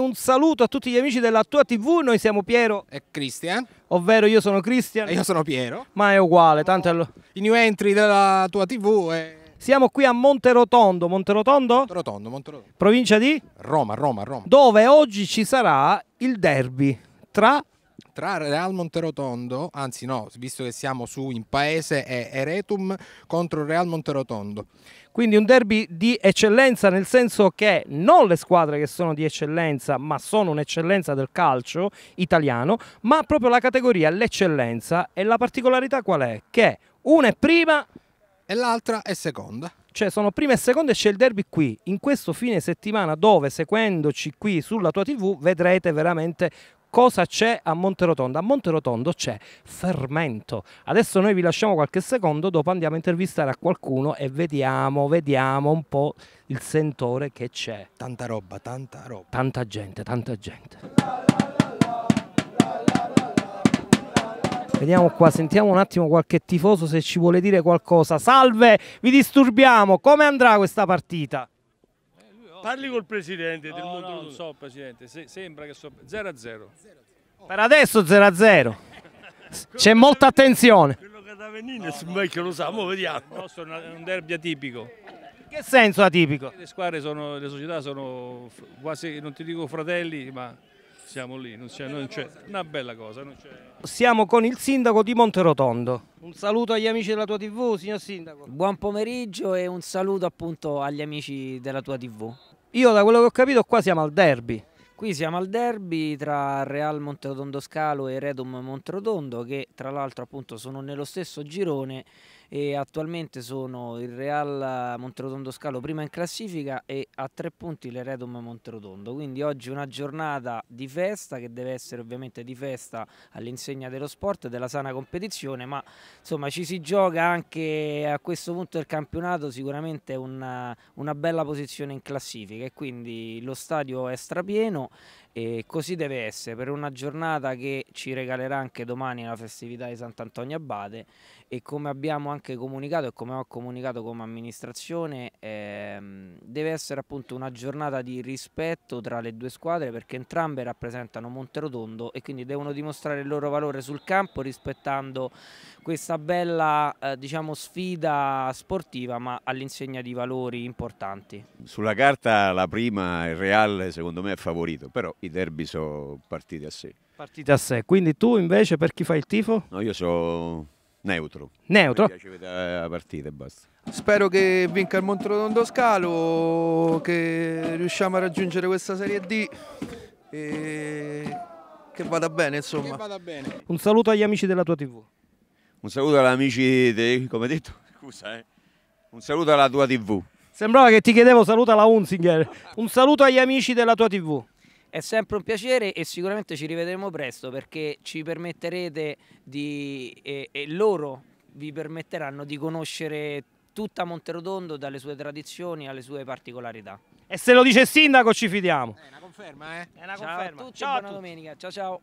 Un saluto a tutti gli amici della tua TV, noi siamo Piero e Cristian. Ovvero io sono Cristian. E io sono Piero. Ma è uguale, tanto è lo... I new entry della tua TV e... Siamo qui a Monterotondo, Monterotondo? Monterotondo, Monterotondo. Provincia di? Roma, Roma, Roma. Dove oggi ci sarà il derby tra tra Real Monterotondo, anzi no, visto che siamo su in paese, è Eretum contro Real Monterotondo. Quindi un derby di eccellenza nel senso che non le squadre che sono di eccellenza, ma sono un'eccellenza del calcio italiano, ma proprio la categoria, l'eccellenza e la particolarità qual è? Che una è prima e l'altra è seconda cioè sono prima e seconda e c'è il derby qui in questo fine settimana dove seguendoci qui sulla tua tv vedrete veramente cosa c'è a Monterotondo? A Monterotondo c'è fermento. Adesso noi vi lasciamo qualche secondo, dopo andiamo a intervistare a qualcuno e vediamo, vediamo un po' il sentore che c'è. Tanta roba, tanta roba. Tanta gente, tanta gente. Vediamo qua, sentiamo un attimo qualche tifoso se ci vuole dire qualcosa. Salve, vi disturbiamo, come andrà questa partita? Parli col presidente no, del mondo. non so, presidente, Se, sembra che so 0 a 0. Per adesso 0 a 0. C'è molta attenzione. Quello che da venire nessun vecchio lo sa, ma vediamo. Il nostro è un derby atipico. che senso atipico? Le squadre sono, le società sono quasi, non ti dico fratelli, ma siamo lì, non c'è, una bella cosa. Siamo con il sindaco di Monterotondo. Un saluto agli amici della tua TV, signor sindaco. Buon pomeriggio e un saluto appunto agli amici della tua TV. Io da quello che ho capito qua siamo al derby. Qui siamo al derby tra Real Monterotondo Scalo e Redum Monterotondo che tra l'altro appunto sono nello stesso girone e attualmente sono il Real Monterotondo Scalo prima in classifica e a tre punti le Redom Monterotondo. Quindi oggi una giornata di festa che deve essere ovviamente di festa all'insegna dello sport e della sana competizione ma insomma ci si gioca anche a questo punto del campionato sicuramente una, una bella posizione in classifica e quindi lo stadio è strapieno e così deve essere per una giornata che ci regalerà anche domani la festività di Sant'Antonio Abate e come abbiamo anche comunicato e come ho comunicato come amministrazione ehm, deve essere appunto una giornata di rispetto tra le due squadre perché entrambe rappresentano Monterotondo e quindi devono dimostrare il loro valore sul campo rispettando questa bella eh, diciamo sfida sportiva ma all'insegna di valori importanti. Sulla carta la prima il Real secondo me è favorito partito, però i derby sono partiti a sé. Partiti a sé, quindi tu invece per chi fai il tifo? No, io sono neutro. Neutro? Mi piace vedere la partita e basta. Spero che vinca il Montrodondo Scalo, che riusciamo a raggiungere questa Serie D e che vada bene insomma. Che Vada bene. Un saluto agli amici della tua TV. Un saluto agli amici, de... come detto, scusa eh. Un saluto alla tua TV. Sembrava che ti chiedevo saluto alla Unzinger. Un saluto agli amici della tua TV. È sempre un piacere e sicuramente ci rivedremo presto perché ci permetterete di, e, e loro vi permetteranno di conoscere tutta Monterotondo dalle sue tradizioni alle sue particolarità. E se lo dice il sindaco ci fidiamo. È una conferma, eh? È una conferma. Ciao a tutti, ciao a domenica. Ciao ciao.